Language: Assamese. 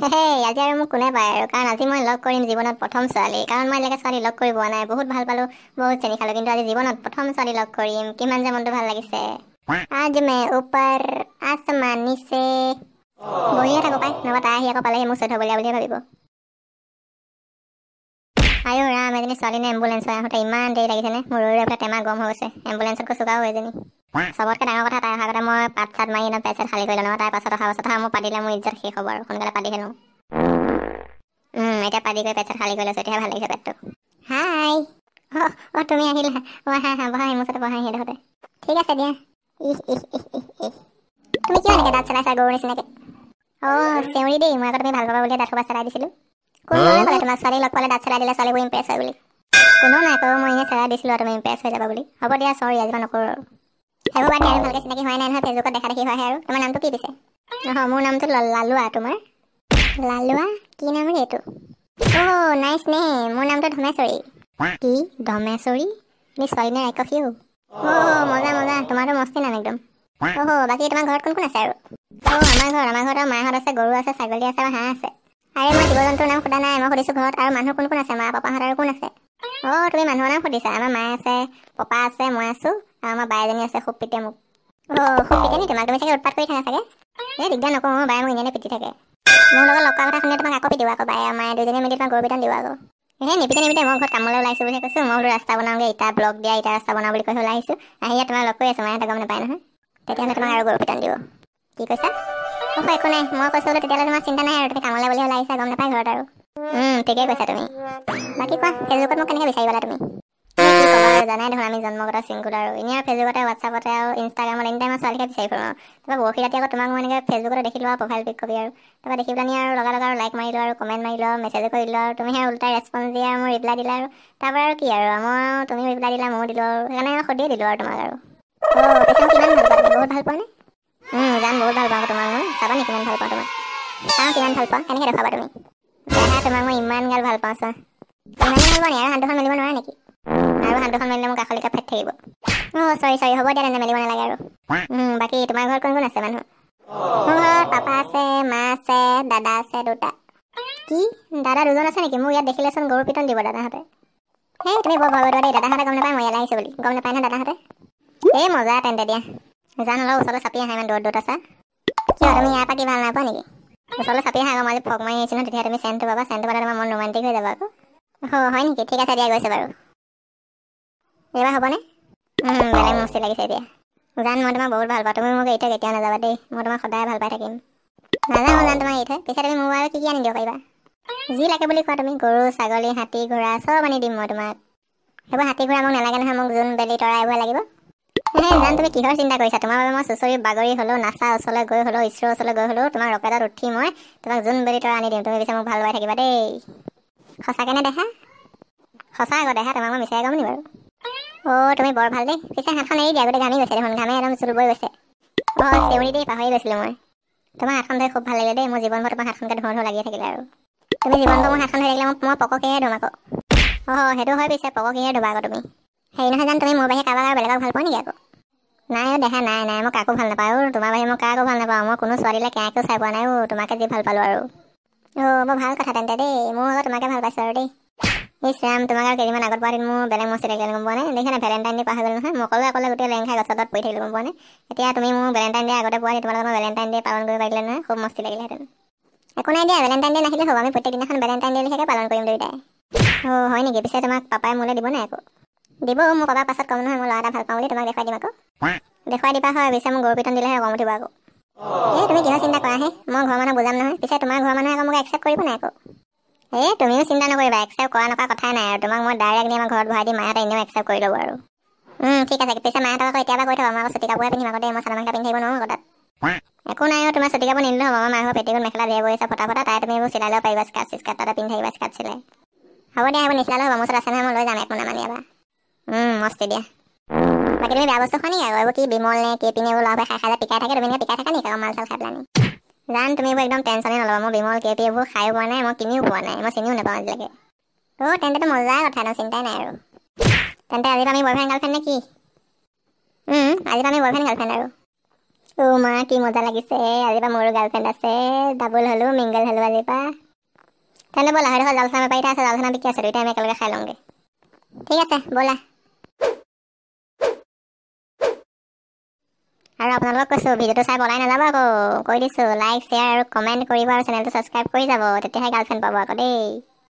হেই আজি আৰু মোক কোনে পায় আৰু কাৰণ আজি মই লগ কৰিম জীৱনত প্ৰথম ছোৱালী কাৰণ মই এনেকৈ ছোৱালী লগ কৰি পোৱা নাই বহুত ভাল পালোঁ বহুত চেনি খালোঁ কিন্তু আজি জীৱনত প্ৰথম ছোৱালী লগ কৰিম কিমান যে মনটো ভাল লাগিছে আজ মে ওপৰ আচমান নিচে বহিয়ে থাকো পাই নহবা তাই আহি আকৌ পালেহি মোৰ চৈধ্য বলীয়া বুলিয়ে ভাবিব আৰু ৰাম এজনী ছোৱালী নে এম্বুলেঞ্চ হয় আহোঁতে ইমান দেৰি লাগিছেনে মোৰ ৰৈ ৰৈ পেলাই টেমা গম হৈ গৈছে এম্বুলেঞ্চতকৈ চুগাৰ হয় এজনী চবতকে ডাঙৰ কথা তাই অহা আগতে মই পাত চাত মাৰি পেট পেচেণ্ট খালী কৰি ল'লো তাৰ পাছত অহা পাছত মোৰ পাতিলে মোৰ ইজ্জত শেষ হ'ব আৰু সোনকালে পাতি খেলোঁ এতিয়া পাতি গৈ পেচেণ্ট খালী কৰি লৈছো এতিয়া ভাল লাগিছে পেটটো হাই অ' তুমি আহিলা অ' হা হা বহা মোৰ ওচৰতে বহা সিহঁতে ঠিক আছে দিয়া তুমি কিয় এনেকৈ দাঁত চেলাইছা গৰু নিচিনাকৈ অ' চেউৰি দেই মই আকৌ তুমি ভাল পাবা বুলি দাঁত সোপা চেলাই দিছিলোঁ কোনোৱে ক'লে তোমাৰ ছোৱালী লগ পালে দাঁত চেলাই দিলে ছোৱালীবোৰ ইম্প্ৰেছ হয় বুলি কোনো নাই কৈ মই এনেই চেলাই দিছিলোঁ আৰু তুমি ইম্প্ৰেছ হৈ যাবা বুলি হ'ব দিয়া চৰি আজিমান নকৰোঁ আৰু সেইবোৰ আৰু ভালকৈ চিনাকি হোৱা নাই নহয় ফেচবুকত দেখা দেখি হোৱা হে আৰু তোমাৰ নামটো কি পিছে নহয় মোৰ নামটো লালুৱা তোমাৰ লালুৱা কি নাম ৰে এইটো অ' নাইচ নে মোৰ নামটো ধমেশ্বৰী কি ধমেশ্বৰী নি ছোৱালী নাই ৰাক্ষসী অ' মজা মজা তোমাৰতো মস্তি নাম একদম অ বাকী তোমাৰ ঘৰত কোন কোন আছে আৰু অ' আমাৰ ঘৰত আমাৰ ঘৰত আৰু মাহঁত আছে গৰু আছে ছাগলী আছে আৰু হাঁহ আছে আৰে মই জীৱ জন্তুৰ নাম সোধা নাই মই সুধিছোঁ ঘৰত আৰু মানুহ কোন কোন আছে মা পাপাহঁত আৰু কোন আছে অ' তুমি মানুহৰ নাম সুধিছা আমাৰ মা আছে পপা আছে মই আছোঁ আমাৰ বাই এজনী আছে খুব পিটে মোক খুব পিটে নি তোমাক তুমি চাগে উৎপাত কৰি থাকা চাগে এই দিগদাৰ নকওঁ মই বায়ে মোক এনেই পিটি থাকে মোৰ লগত লগ কৰা কথা শুনিলে তোমাক আকৌ পিটিব আকৌ বাই আমাৰ দুজনী মিলি তোমাক গৰু বিধান দিব আকৌ এনেই নিপিটে নিপিটে মই ঘৰত কামলৈ ওলাইছোঁ বুলি কৈছোঁ মই বোলো ৰাস্তা বনাওঁগৈ ইটা ব্লক দিয়া ইটা ৰাস্তা বনাওঁ বুলি কৈ ওলাই আহিছোঁ আহি ইয়াত তোমাক লগ কৰি আছোঁ মই ইয়াত গম নাপায় নহয় তেতিয়াহ'লে তোমাক আৰু গৰু বিধান দিব কি কৈছা মই একো নাই মই কৈছোঁ বোলো তেতিয়াহ'লে তোমাৰ চিন্তা নাই আৰু তুমি কামলৈ বুলি ওলাইছা গম নাপায় ঘৰত আৰু ঠিকেই কৈছা তুমি বাকী কোৱা ফেচবুকত মোক কেনেকৈ বিচাৰি পালা তুমি জানাই দেখোন আমি জন্ম কটা চিংগুল আৰু এনেই আৰু ফেচবুকতে হোৱাটছআপতে আৰু ইনষ্টাগ্ৰামত টাইমত ছোৱালীকে বিচাৰি ফুৰোঁ তাৰপৰা বৰশী ৰাতি আকৌ তোমাক মই এনেকৈ ফেচবুকতে দেখিলোঁ আৰু প্ৰফাইল পিক কবি আৰু তাৰপৰা দেখি পেলাই আৰু লগা লগা আৰু লাইক মাৰিলো আৰু কমেণ্ট মাৰিলো আৰু মেছেজো দিলোঁ আৰু তুমি সেই ওলোটাই ৰেছপঞ্চ দিয়া আৰু মোৰ ৰিপ্লাই দিলা আৰু তাৰপৰা আৰু কি আৰু মই তুমি ৰিপ্লাই দিলা মোৰ দিলোঁ আৰু সেইকাৰণে আৰু সদায় দিলোঁ আৰু তোমাক আৰু কিমান বহুত ভাল পোৱানে জান বহুত ভাল পাওঁ তোমাক মই চাবা নি কিমান ভাল পাওঁ তোমাক চাওঁ কিমান ভাল পাওঁ এনেকৈ দেখাবা তুমি তোমাক মই ইমানগাল ভাল পাওঁ চোৱা ইমানেই ভাল পাওঁ নি আৰু হাত মেলিব নোৱাৰা নেকি আৰু দুখন মাৰিলে মোৰ কাষলৈকে ফেট থাকিব অঁ চৰি চৰি হ'ব দিয়া মেলিব নালাগে আৰু বাকী তোমাৰ ঘৰত কোন কোন আছে মানুহ মোৰ ঘৰত পাপা আছে মা আছে দাদা আছে দুটা কি দাদা দুজন আছে নেকি মোক ইয়াত দেখিলেচোন গৰু পিটন দিব দাদাহঁতে হে তুমি বৰ ভয় দিয়া দাদাহঁতে গম নাপায় মই ইয়ালৈ আহিছোঁ বুলি গম নাপায় নহয় দাদাহঁতে এই মজা তেন্তে দিয়া জান অলপ ওচৰলৈ চাপি আহা ইমান দূৰত দূৰত আছা কিয় তুমি ইয়াৰ পৰা কি ভাল নাপোৱা নেকি ওচৰলৈ চাপি আহা আকৌ মই যদি ফগ মাৰি আহিছিলোঁ তেতিয়া তুমি চেণ্টটো পাবা চেণ্টটো পাতে তোমাৰ মন ৰোমান্টিক হৈ যাব আকৌ হয় নেকি ঠিক আছে দিয়া গৈছে বাৰু এইবাৰ হ'বনে ভালে মস্তি লাগিছে এতিয়া জান মই তোমাক বহুত ভাল পাওঁ তুমি মোক এতিয়া কেতিয়াও নাযাবা দেই মই তোমাক সদায় ভাল পাই থাকিম নাজানো জান তোমাক এৰি পিছে তুমি মোৰ আৰু কি কি আনি দিব পাৰিবা যি লাগে বুলি কোৱা তুমি গৰু ছাগলী হাতী ঘোঁৰা চব আনি দিম মই তোমাক সেইবোৰ হাতী ঘোঁৰা মোক নালাগে নহয় মোক জোন বেলি তৰাই এইবোৰ লাগিব সেই জান তুমি কিহৰ চিন্তা কৰিছা তোমাৰ বাবে মই চুচৰি বাগৰি হ'লেও নাচা ওচৰলৈ গৈ হ'লেও ইছৰোৰ ওচৰলৈ গৈ হ'লেও তোমাৰ ৰকেটত উঠি মই তোমাক জোন বেলি তৰাই আনি দিম তুমি পিছে মোক ভাল পাই থাকিবা দেই সঁচাকৈ সঁচাকেনে দেখা সঁচা আকৌ দেখা তোমাক মই মিছাই গম নি বাৰু অ তুমি বৰ ভাল দেই পিছে হাতখন এৰি দিয়া গোটেই গামি গৈছে দেখোন গামে একদম চুল বৈ গৈছে অঁ চেউৰি দেই পাহৰি গৈছিলোঁ মই তোমাৰ হাতখন ধৰি খুব ভাল লাগিলে দেই মোৰ জীৱনভৰ তোমাৰ হাতখনকে ধৰ ধোঁ লাগি থাকিলে আৰু তুমি জীৱনটো মোৰ হাতখন ধৰি থাকিলে মই মই পককেহে ধুম আকৌ অহ সেইটো হয় পিছে পককেহে ধুবা আকৌ তুমি হেৰি নহয় জানো তুমি মোৰ বাহিৰে কাৰোবাক আৰু বেলেগক ভাল পোৱা নেকি আকৌ নাই দেখা নাই নাই মই কাকো ভাল নাপাওঁ আৰু তোমাৰ বাহিৰে মই কাকো ভাল নাপাওঁ মই কোনো ছোৱালীলৈ কেয়াকেও চাই পোৱা নাই অ' তোমাকে যি ভাল পালোঁ আৰু অ' মই ভাল কথা তেন্তে দেই মোৰ আকৌ তোমাকে ভাল পাইছোঁ আৰু দেই ইছলাম তোমাক আৰু কেইদিনমান আগত পোৱা দিন মোৰ বেলেগ মই চিনাকি গম পোৱা নাই দেখিছানে ভেলেণ্টাইন ডে' পাহৰি গ'ল নহয় মই অকলে অকলে গোটেই লেংখাই গছ তাত পৰি থাকিলোঁ গম পোৱা নাই এতিয়া তুমি মোৰ ভেলেণ্টাইন ডে' আগতে পোৱা দি তোমালোকে মই ভেলেণ্টাইন ডে' পালন কৰিব পাৰিলে নহয় খুব মস্তি লাগিলেহেঁতেন একো নাই দিয়া ভেলেণ্টাইন ডে' নাহিলে হ'ব আমি প্ৰত্যেক দিনাখন ভেলেণ্টাইন ডে' লিখাকৈ পালন কৰিম দুইটাই অ' হয় নেকি পিছে তোমাক পাপাই মোলৈ দিব নাই একো দিব মোৰ পাপাৰ পাছত কম নহয় মই ল'ৰা এটা ভাল পাওঁ বুলি তোমাক দেখুৱাই দিম আকৌ দেখুৱাই দিবা হয় পিছে মোক গৰু পিঠন দিলেহে কম উঠিব আকৌ এই তুমি কিহৰ চিন্তা কৰাহে মই ঘৰৰ মানুহ বুজাম নহয় পিছে তোমাৰ ঘৰৰ মানুহে আকৌ মোক একচেপ্ট কৰিব নাই আকৌ এই তুমিও চিন্তা নকৰিবা একচেপ্ট কৰা নকৰা কথাই নাই আৰু তোমাক মই ডাইৰেক্ট আমাৰ ঘৰত ভৰাই দি মায়াতে এনেও একচেপ্ট কৰি ল'ব আৰু ঠিক আছে পিছে মায়ে তাৰ এতিয়া কৈ থাকো আমাৰ চুটি কাপোৰে পিন্ধিম আগতে মই চাদা মেখেলা পিন্ধিব নোৱাৰো কথাত একো নাই আৰু তোমাৰ চুটি কাপোৰ নিদিলে হ'ব আমাৰ মাহৰ পেটিকোট মেখেলা দিয়া গৈছে ফটা ফটা তাই তুমি এইবোৰ চিলাই ল'ব পাৰিবা স্কাৰ্ট চিস্কাৰ্ট তাতে পিন্ধি থাকিবা স্কাৰ্ট চিলাই হ'ব দিয়া এইবোৰ নিচিনা হ'ব মোৰ ওচৰত আছে নহয় মই লৈ যাম একো নামানি এবাৰ মস্তি দিয়া বাকী তুমি বেয়া বস্তু খোৱা নেকি আৰু এইবোৰ কি বিমল নে কি পিনে এইবোৰ ল'ৰা খাই খাই পিকাই থাকে তুমি পিকাই থাকা নেকি আৰু মাল চাল খাই পেলাই জান তুমি এইবোৰ একদম টেনশ্যনে নল'বা মই বিমল কে এইবোৰ খায়ো পোৱা নাই মই কিনিও পোৱা নাই মই চিনিও নাপাওঁ আজিলৈকে অ' তেন্তেতো মজাই কথা ন চিন্তাই নাই আৰু তেন্তে আজি আমি বয়ফ্ৰেণ্ড গাৰ্লফ্ৰেণ্ড নে কি আজিৰ আমি বয়ফ্ৰেণ্ড গাৰ্লফ্ৰেণ্ড আৰু অ' মা কি মজা লাগিছে আজিৰ পৰা মোৰো গাৰ্লফ্ৰেণ্ড আছে ডাবল হ'লোঁ মিংগল হ'লোঁ আজিৰ পৰা তেন্তে ব'লা হয় জলচানা বেপাৰীতে আছে জলচানা বিকি আছে দুইটাই আমি একেলগে খাই লওঁগৈ ঠিক আছে ব'লা আৰু আপোনালোকক কৈছোঁ ভিডিঅ'টো চাই পলাই নাযাব আকৌ কৈ দিছোঁ লাইক শ্বেয়াৰ আৰু কমেণ্ট কৰিব আৰু চেনেলটো ছাবস্ক্ৰাইব কৰি যাব তেতিয়াহে গাৰ্লফ্ৰেণ্ড পাব আকৌ দেই